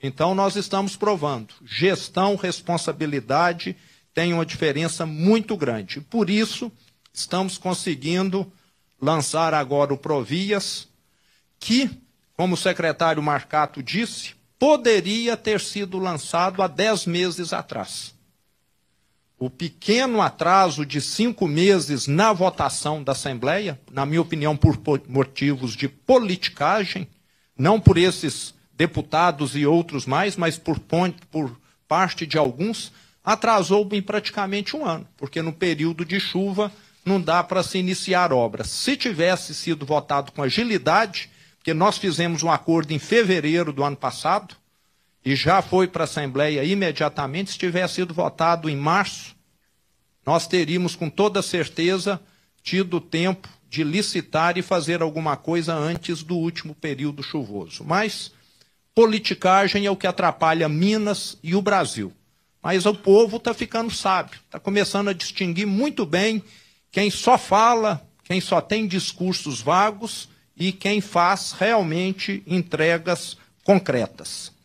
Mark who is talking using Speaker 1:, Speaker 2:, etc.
Speaker 1: Então, nós estamos provando. Gestão, responsabilidade tem uma diferença muito grande. Por isso, estamos conseguindo lançar agora o Provias, que, como o secretário Marcato disse, poderia ter sido lançado há 10 meses atrás. O pequeno atraso de cinco meses na votação da Assembleia, na minha opinião, por motivos de politicagem, não por esses deputados e outros mais, mas por, por parte de alguns, atrasou em praticamente um ano, porque no período de chuva não dá para se iniciar obras. Se tivesse sido votado com agilidade, porque nós fizemos um acordo em fevereiro do ano passado e já foi para a Assembleia imediatamente, se tivesse sido votado em março, nós teríamos com toda certeza tido tempo de licitar e fazer alguma coisa antes do último período chuvoso. Mas Politicagem é o que atrapalha Minas e o Brasil. Mas o povo está ficando sábio, está começando a distinguir muito bem quem só fala, quem só tem discursos vagos e quem faz realmente entregas concretas.